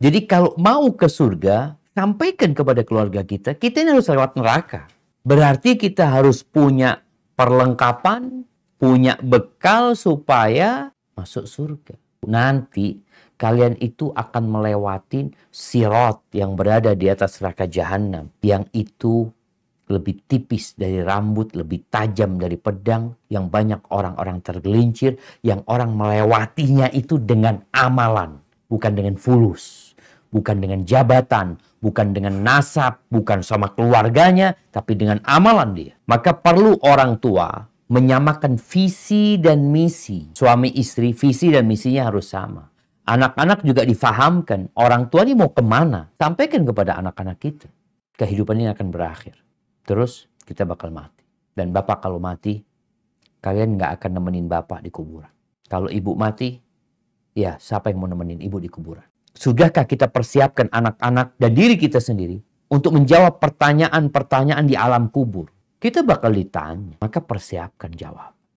Jadi kalau mau ke surga, sampaikan kepada keluarga kita, kita ini harus lewat neraka. Berarti kita harus punya perlengkapan, punya bekal supaya masuk surga. Nanti kalian itu akan melewati sirot yang berada di atas neraka jahanam. Yang itu lebih tipis dari rambut, lebih tajam dari pedang, yang banyak orang-orang tergelincir, yang orang melewatinya itu dengan amalan, bukan dengan fulus bukan dengan jabatan, bukan dengan nasab, bukan sama keluarganya, tapi dengan amalan dia. Maka perlu orang tua menyamakan visi dan misi. Suami istri visi dan misinya harus sama. Anak-anak juga difahamkan orang tua ini mau kemana. Sampaikan kepada anak-anak kita. Kehidupan ini akan berakhir. Terus kita bakal mati. Dan bapak kalau mati, kalian nggak akan nemenin bapak di kuburan. Kalau ibu mati, ya siapa yang mau nemenin ibu di kuburan? Sudahkah kita persiapkan anak-anak dan diri kita sendiri untuk menjawab pertanyaan-pertanyaan di alam kubur? Kita bakal ditanya, maka persiapkan jawab.